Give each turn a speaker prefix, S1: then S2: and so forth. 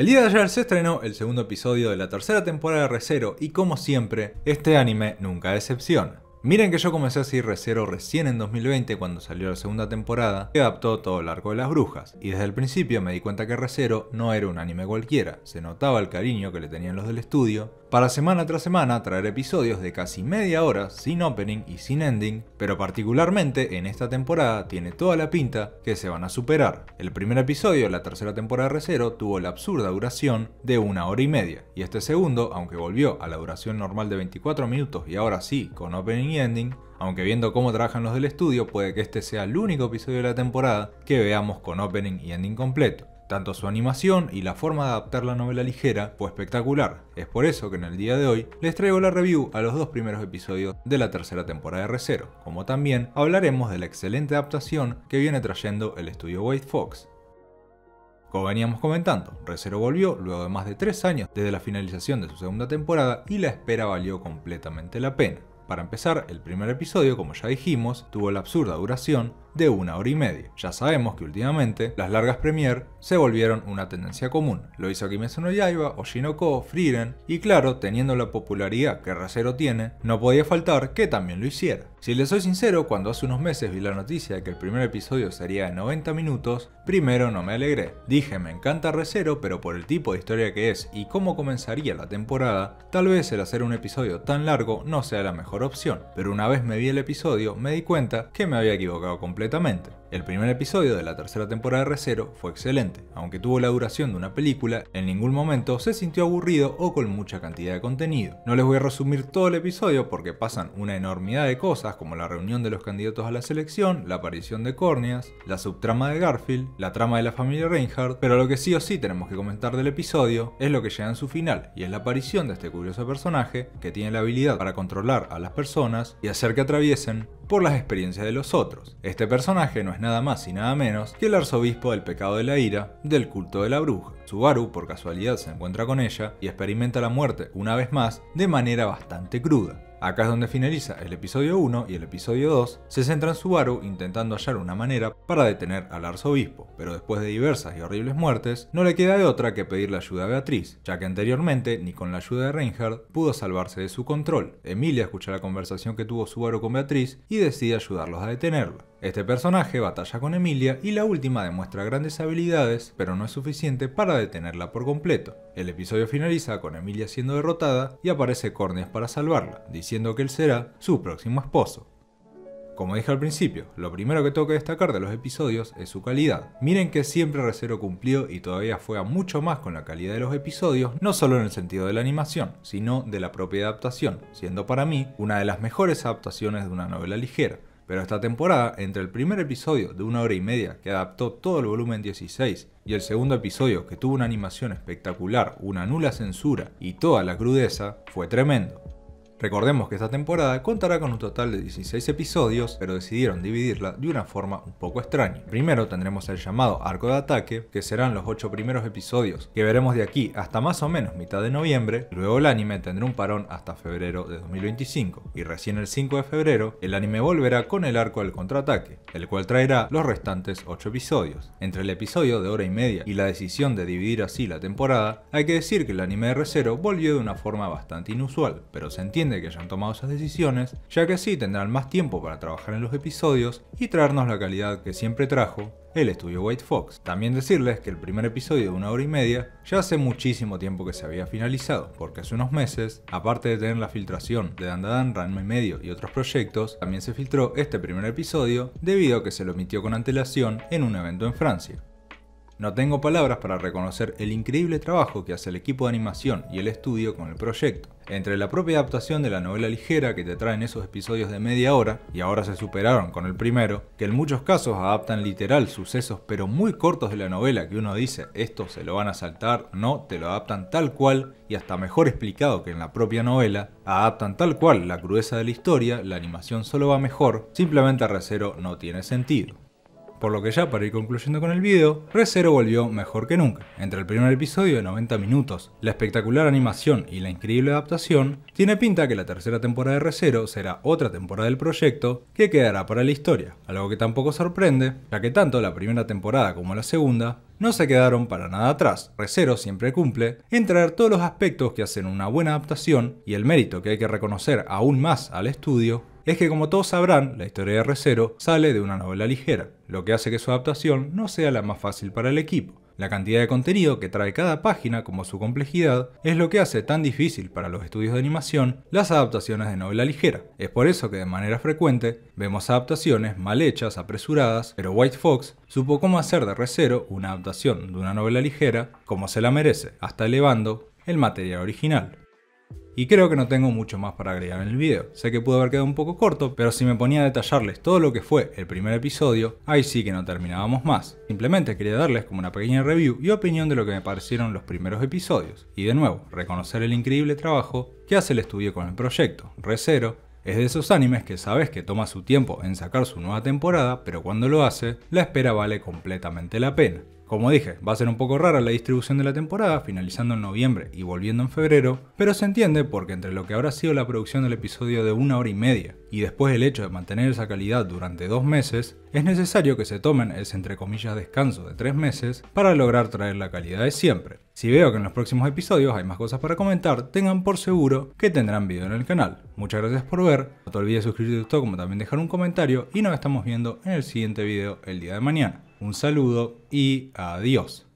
S1: El día de ayer se estrenó el segundo episodio de la tercera temporada de Recero y como siempre, este anime nunca decepciona. Miren que yo comencé a seguir Recero recién en 2020 cuando salió la segunda temporada que adaptó todo el arco de las brujas y desde el principio me di cuenta que Recero no era un anime cualquiera, se notaba el cariño que le tenían los del estudio para semana tras semana traer episodios de casi media hora sin opening y sin ending, pero particularmente en esta temporada tiene toda la pinta que se van a superar. El primer episodio de la tercera temporada de Recero tuvo la absurda duración de una hora y media y este segundo, aunque volvió a la duración normal de 24 minutos y ahora sí con opening Ending, aunque viendo cómo trabajan los del estudio puede que este sea el único episodio de la temporada que veamos con opening y ending completo. Tanto su animación y la forma de adaptar la novela ligera fue espectacular. Es por eso que en el día de hoy les traigo la review a los dos primeros episodios de la tercera temporada de Recero, como también hablaremos de la excelente adaptación que viene trayendo el estudio White Fox. Como veníamos comentando, Recero volvió luego de más de tres años desde la finalización de su segunda temporada y la espera valió completamente la pena. Para empezar, el primer episodio, como ya dijimos, tuvo la absurda duración de una hora y media. Ya sabemos que últimamente las largas premiere se volvieron una tendencia común. Lo hizo Kimetsu no Yaiba, Oshinoko, Frieren y claro, teniendo la popularidad que Resero tiene, no podía faltar que también lo hiciera. Si les soy sincero, cuando hace unos meses vi la noticia de que el primer episodio sería de 90 minutos, primero no me alegré. Dije, me encanta Resero, pero por el tipo de historia que es y cómo comenzaría la temporada, tal vez el hacer un episodio tan largo no sea la mejor opción. Pero una vez me vi el episodio, me di cuenta que me había equivocado completamente completamente. El primer episodio de la tercera temporada de Recero fue excelente, aunque tuvo la duración de una película, en ningún momento se sintió aburrido o con mucha cantidad de contenido. No les voy a resumir todo el episodio porque pasan una enormidad de cosas como la reunión de los candidatos a la selección, la aparición de córneas, la subtrama de Garfield, la trama de la familia Reinhardt, pero lo que sí o sí tenemos que comentar del episodio es lo que llega en su final y es la aparición de este curioso personaje que tiene la habilidad para controlar a las personas y hacer que atraviesen por las experiencias de los otros. Este personaje no es nada más y nada menos que el arzobispo del pecado de la ira del culto de la bruja. Subaru por casualidad se encuentra con ella y experimenta la muerte una vez más de manera bastante cruda. Acá es donde finaliza el episodio 1 y el episodio 2 se centra en Subaru intentando hallar una manera para detener al arzobispo, pero después de diversas y horribles muertes, no le queda de otra que pedir la ayuda a Beatriz, ya que anteriormente ni con la ayuda de Reinhardt pudo salvarse de su control. Emilia escucha la conversación que tuvo Subaru con Beatriz y decide ayudarlos a detenerla. Este personaje batalla con Emilia y la última demuestra grandes habilidades, pero no es suficiente para detenerla por completo. El episodio finaliza con Emilia siendo derrotada y aparece Corneas para salvarla, diciendo que él será su próximo esposo. Como dije al principio, lo primero que tengo que destacar de los episodios es su calidad. Miren que siempre Recero cumplió y todavía a mucho más con la calidad de los episodios, no solo en el sentido de la animación, sino de la propia adaptación, siendo para mí una de las mejores adaptaciones de una novela ligera. Pero esta temporada, entre el primer episodio de una hora y media que adaptó todo el volumen 16 y el segundo episodio que tuvo una animación espectacular, una nula censura y toda la crudeza, fue tremendo. Recordemos que esta temporada contará con un total de 16 episodios, pero decidieron dividirla de una forma un poco extraña. Primero tendremos el llamado arco de ataque, que serán los 8 primeros episodios, que veremos de aquí hasta más o menos mitad de noviembre, luego el anime tendrá un parón hasta febrero de 2025, y recién el 5 de febrero el anime volverá con el arco del contraataque, el cual traerá los restantes 8 episodios. Entre el episodio de hora y media y la decisión de dividir así la temporada, hay que decir que el anime de R0 volvió de una forma bastante inusual, pero se entiende de que hayan tomado esas decisiones, ya que así tendrán más tiempo para trabajar en los episodios y traernos la calidad que siempre trajo el estudio White Fox. También decirles que el primer episodio de una hora y media ya hace muchísimo tiempo que se había finalizado, porque hace unos meses, aparte de tener la filtración de Dandadan, Ranma y Medio y otros proyectos, también se filtró este primer episodio debido a que se lo emitió con antelación en un evento en Francia. No tengo palabras para reconocer el increíble trabajo que hace el equipo de animación y el estudio con el proyecto. Entre la propia adaptación de la novela ligera que te traen esos episodios de media hora, y ahora se superaron con el primero, que en muchos casos adaptan literal sucesos pero muy cortos de la novela que uno dice esto se lo van a saltar, no, te lo adaptan tal cual y hasta mejor explicado que en la propia novela, adaptan tal cual la crudeza de la historia, la animación solo va mejor, simplemente a recero no tiene sentido. Por lo que ya para ir concluyendo con el video, ReZero volvió mejor que nunca. Entre el primer episodio de 90 minutos, la espectacular animación y la increíble adaptación, tiene pinta que la tercera temporada de ReZero será otra temporada del proyecto que quedará para la historia, algo que tampoco sorprende, ya que tanto la primera temporada como la segunda no se quedaron para nada atrás. ReZero siempre cumple en traer todos los aspectos que hacen una buena adaptación y el mérito que hay que reconocer aún más al estudio es que como todos sabrán, la historia de Recero sale de una novela ligera, lo que hace que su adaptación no sea la más fácil para el equipo. La cantidad de contenido que trae cada página como su complejidad es lo que hace tan difícil para los estudios de animación las adaptaciones de novela ligera. Es por eso que de manera frecuente vemos adaptaciones mal hechas, apresuradas, pero White Fox supo cómo hacer de Recero una adaptación de una novela ligera como se la merece, hasta elevando el material original. Y creo que no tengo mucho más para agregar en el video. Sé que pudo haber quedado un poco corto, pero si me ponía a detallarles todo lo que fue el primer episodio, ahí sí que no terminábamos más. Simplemente quería darles como una pequeña review y opinión de lo que me parecieron los primeros episodios. Y de nuevo, reconocer el increíble trabajo que hace el estudio con el proyecto. Recero es de esos animes que sabes que toma su tiempo en sacar su nueva temporada, pero cuando lo hace, la espera vale completamente la pena. Como dije, va a ser un poco rara la distribución de la temporada, finalizando en noviembre y volviendo en febrero, pero se entiende porque entre lo que habrá sido la producción del episodio de una hora y media y después el hecho de mantener esa calidad durante dos meses, es necesario que se tomen ese entre comillas descanso de tres meses para lograr traer la calidad de siempre. Si veo que en los próximos episodios hay más cosas para comentar, tengan por seguro que tendrán video en el canal. Muchas gracias por ver, no te olvides suscribirte a como también dejar un comentario y nos estamos viendo en el siguiente video el día de mañana. Un saludo y adiós.